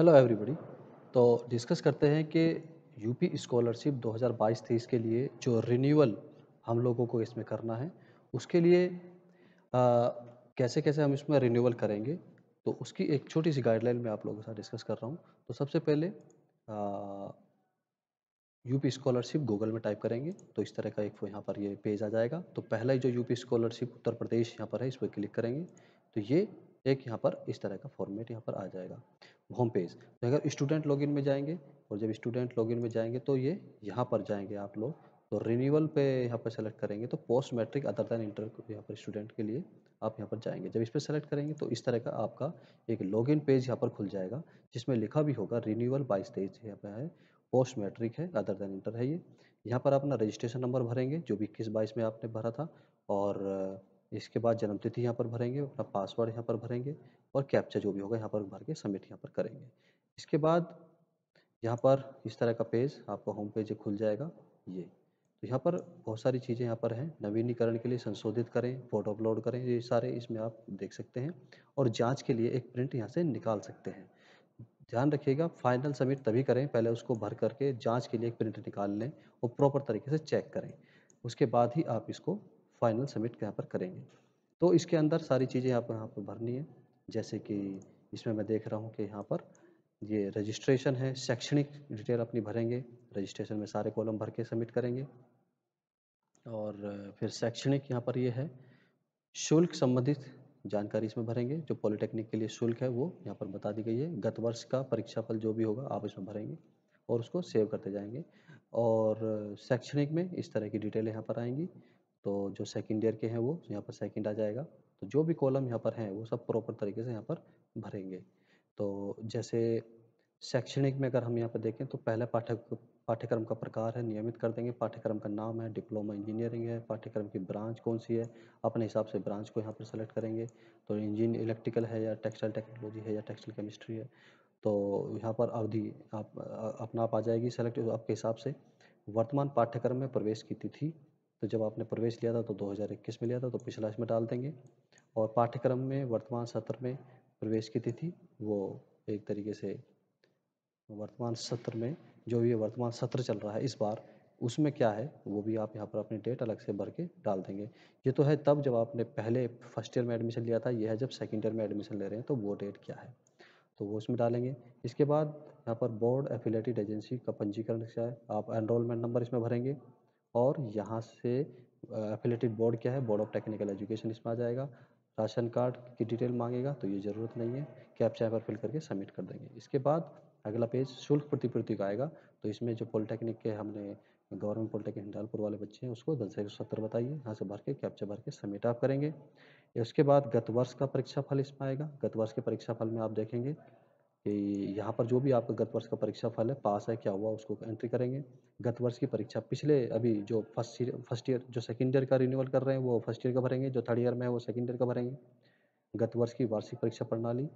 hello everybody तो discuss करते हैं कि यूपी स्कॉलरशिप 2022-23 के लिए जो रिन्यूअल हम लोगों को इसमें करना है उसके लिए आ, कैसे कैसे हम इसमें रिन्यूअल करेंगे तो उसकी एक छोटी सी गाइडलाइन मैं आप लोगों के साथ डिस्कस कर रहा हूँ तो सबसे पहले यूपी स्कॉलरशिप गूगल में टाइप करेंगे तो इस तरह का एक यहाँ पर ये पेज आ जाएगा तो पहला जो यूपी स्कॉलरशिप उत्तर प्रदेश यहाँ पर है इस पर क्लिक करेंगे तो ये एक यहाँ पर इस तरह का फॉर्मेट यहाँ पर आ जाएगा होम पेज तो अगर स्टूडेंट लॉगिन में जाएंगे और जब स्टूडेंट लॉगिन में जाएंगे तो ये यहाँ पर जाएंगे आप लोग तो रिन्यूअल पे यहाँ पर सेलेक्ट करेंगे तो post matric other than inter यहाँ पर स्टूडेंट के लिए आप यहाँ पर जाएंगे जब इस पर सेलेक्ट करेंगे तो इस तरह का आपका एक लॉगिन पेज यहाँ पर खुल जाएगा जिसमें लिखा भी होगा रिन्यूअल बाई स्टेज यहाँ पर है पोस्ट मैट्रिक है अदर दैन इंटर है ये यहाँ पर अपना रजिस्ट्रेशन नंबर भरेंगे जो भी इक्कीस बाईस में आपने भरा था और इसके बाद जन्मतिथि यहाँ पर भरेंगे अपना पासवर्ड यहाँ पर भरेंगे और कैप्चा जो भी होगा यहाँ पर भर के सबमिट यहाँ पर करेंगे इसके बाद यहाँ पर इस तरह का पेज आपका होम पेज खुल जाएगा ये तो यहाँ पर बहुत सारी चीज़ें यहाँ पर हैं नवीनीकरण के लिए संशोधित करें फोटो अपलोड करें ये सारे इसमें आप देख सकते हैं और जांच के लिए एक प्रिंट यहाँ से निकाल सकते हैं ध्यान रखिएगा फाइनल सबमिट तभी करें पहले उसको भर करके जांच के लिए एक प्रिंट निकाल लें और प्रॉपर तरीके से चेक करें उसके बाद ही आप इसको फाइनल सबमिट यहाँ पर करेंगे तो इसके अंदर सारी चीज़ें यहाँ पर यहाँ पर भरनी है जैसे कि इसमें मैं देख रहा हूँ कि यहाँ पर ये रजिस्ट्रेशन है शैक्षणिक डिटेल अपनी भरेंगे रजिस्ट्रेशन में सारे कॉलम भर के सबमिट करेंगे और फिर शैक्षणिक यहाँ पर ये है शुल्क संबंधित जानकारी इसमें भरेंगे जो पॉलिटेक्निक के लिए शुल्क है वो यहाँ पर बता दी गई है गत वर्ष का परीक्षा फल जो भी होगा आप इसमें भरेंगे और उसको सेव करते जाएंगे और शैक्षणिक में इस तरह की डिटेल यहाँ पर आएंगी तो जो सेकंड ईयर के हैं वो यहाँ पर सेकंड आ जाएगा तो जो भी कॉलम यहाँ पर हैं वो सब प्रॉपर तरीके से यहाँ पर भरेंगे तो जैसे शैक्षणिक में अगर हम यहाँ पर देखें तो पहले पाठक पाठ्यक्रम का प्रकार है नियमित कर देंगे पाठ्यक्रम का नाम है डिप्लोमा इंजीनियरिंग है पाठ्यक्रम की ब्रांच कौन सी है अपने हिसाब से ब्रांच को यहाँ पर सेलेक्ट करेंगे तो इंजीन इलेक्ट्रिकल है या टेक्सटाइल टेक्नोलॉजी है या टेक्सटाइल केमिस्ट्री है तो यहाँ पर अवधि आप अपना आप आ जाएगी सेलेक्ट तो आपके हिसाब से वर्तमान पाठ्यक्रम में प्रवेश की तिथि तो जब आपने प्रवेश लिया था तो 2021 में लिया था तो पिछला इसमें डाल देंगे और पाठ्यक्रम में वर्तमान सत्र में प्रवेश की तिथि वो एक तरीके से वर्तमान सत्र में जो ये वर्तमान सत्र चल रहा है इस बार उसमें क्या है वो भी आप यहाँ पर अपनी डेट अलग से भर के डाल देंगे ये तो है तब जब आपने पहले फर्स्ट ईयर में एडमिशन लिया था यह है जब सेकेंड ईयर में एडमिशन ले रहे हैं तो वो डेट क्या है तो वो उसमें डालेंगे इसके बाद यहाँ पर बोर्ड एफिलेटेड एजेंसी का पंजीकरण क्या है आप एनरोलमेंट नंबर इसमें भरेंगे और यहाँ से एफिलेटेड बोर्ड क्या है बोर्ड ऑफ टेक्निकल एजुकेशन इसमें आ जाएगा राशन कार्ड की डिटेल मांगेगा तो ये ज़रूरत नहीं है कैप्चा पर फिल करके सबमिट कर देंगे इसके बाद अगला पेज शुल्क प्रतिपूर्ति का आएगा तो इसमें जो पॉलिटेक्निक के हमने गवर्नमेंट पॉलिटेक्निक हिंडालपुर वाले बच्चे हैं उसको दस सत्तर बताइए यहाँ से भर के कैप्चा भर के सबमिट आप करेंगे उसके बाद गत वर्ष का परीक्षा फल इसमें आएगा गत वर्ष के परीक्षा फल में आप देखेंगे कि यहाँ पर जो भी आपका गत वर्ष का परीक्षा फल है पास है क्या हुआ उसको एंट्री करेंगे गत वर्ष की परीक्षा पिछले अभी जो फर्स्ट ईयर फर्स्ट ईयर जो सेकेंड ईयर का रिन्यूअल कर रहे हैं वो फर्स्ट ईयर का भरेंगे जो थर्ड ईयर में है वो सेकेंड ईयर का भरेंगे गत वर्ष की वार्षिक परीक्षा प्रणाली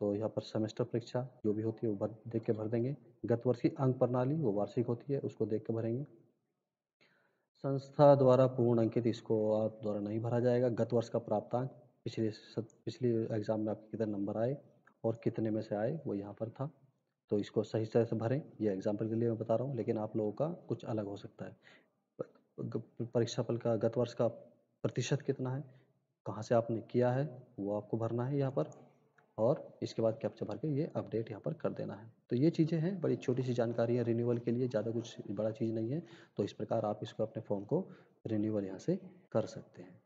तो यहाँ पर सेमेस्टर परीक्षा जो भी होती है वो भर देख के भर देंगे गत वर्ष की अंक प्रणाली वो वार्षिक होती है उसको देख के भरेंगे संस्था द्वारा पूर्ण अंकित इसको आप द्वारा नहीं भरा जाएगा गत वर्ष का प्राप्तांक पिछले पिछले एग्जाम में आपके कितने नंबर आए और कितने में से आए वो यहाँ पर था तो इसको सही तरह से भरें ये एग्जाम्पल के लिए मैं बता रहा हूँ लेकिन आप लोगों का कुछ अलग हो सकता है परीक्षा फल का गत वर्ष का प्रतिशत कितना है कहाँ से आपने किया है वो आपको भरना है यहाँ पर और इसके बाद कैप्चा भर के ये अपडेट यहाँ पर कर देना है तो ये चीज़ें हैं बड़ी छोटी सी जानकारी है रिन्यूअल के लिए ज़्यादा कुछ बड़ा चीज़ नहीं है तो इस प्रकार आप इसको अपने फॉर्म को रिन्यूअल यहाँ से कर सकते हैं